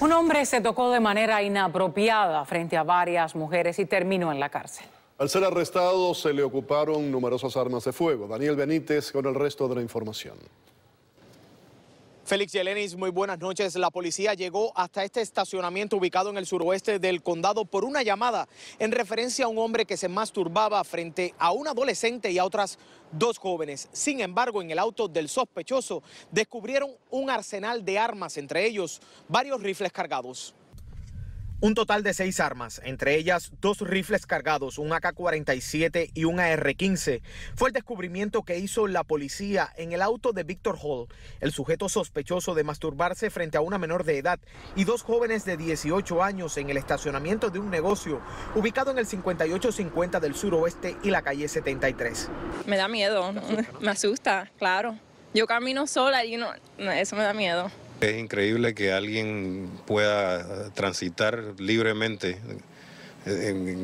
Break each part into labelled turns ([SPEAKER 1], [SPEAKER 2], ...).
[SPEAKER 1] Un hombre se tocó de manera inapropiada frente a varias mujeres y terminó en la cárcel. Al ser arrestado se le ocuparon numerosas armas de fuego. Daniel Benítez con el resto de la información. Félix Yelenis, muy buenas noches. La policía llegó hasta este estacionamiento ubicado en el suroeste del condado por una llamada en referencia a un hombre que se masturbaba frente a un adolescente y a otras dos jóvenes. Sin embargo, en el auto del sospechoso descubrieron un arsenal de armas, entre ellos varios rifles cargados. Un total de seis armas, entre ellas dos rifles cargados, un AK-47 y un AR-15, fue el descubrimiento que hizo la policía en el auto de Victor Hall, el sujeto sospechoso de masturbarse frente a una menor de edad y dos jóvenes de 18 años en el estacionamiento de un negocio ubicado en el 5850 del suroeste y la calle 73. Me da miedo, me asusta, claro. Yo camino sola y no, eso me da miedo. Es increíble que alguien pueda transitar libremente, eh,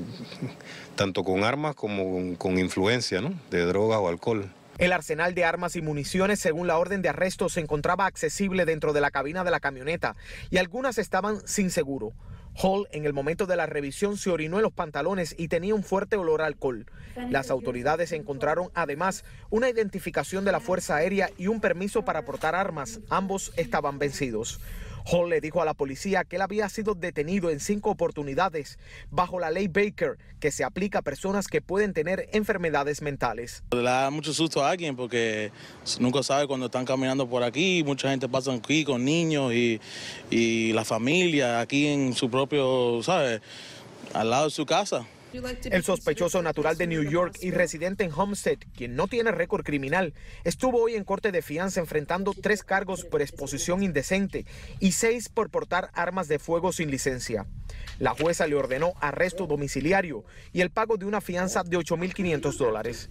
[SPEAKER 1] tanto con armas como con, influencia de drogas o alcohol. El arsenal de armas y municiones, según la orden de arresto, se encontraba accesible dentro de la cabina de la camioneta y algunas estaban sin seguro. Hall en el momento de la revisión se orinó en los pantalones y tenía un fuerte olor a alcohol. Las autoridades encontraron además una identificación de la Fuerza Aérea y un permiso para portar armas. Ambos estaban vencidos. Hall le dijo a la policía que él había sido detenido en cinco oportunidades bajo la ley Baker, que se aplica a personas que pueden tener enfermedades mentales. Le da mucho susto a alguien porque nunca sabe cuando están caminando por aquí, mucha gente pasa aquí con niños y, y la familia, aquí en su propio, ¿sabes? Al lado de su casa. El sospechoso natural de New York y residente en Homestead, quien no tiene récord criminal, estuvo hoy en corte de fianza enfrentando tres cargos por exposición indecente y seis por portar armas de fuego sin licencia. La jueza le ordenó arresto oh. domiciliario y el pago de una fianza de 8.500 dólares.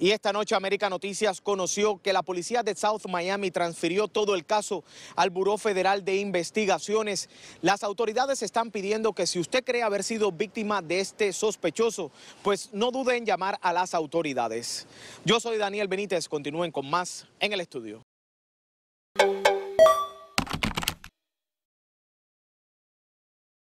[SPEAKER 1] Y esta noche América Noticias conoció que la policía de South Miami transfirió todo el caso al Buró Federal de Investigaciones. Las autoridades están pidiendo que si usted cree haber sido víctima de este sospechoso, pues no dude en llamar a las autoridades. Yo soy Daniel Benítez, continúen con más en el estudio.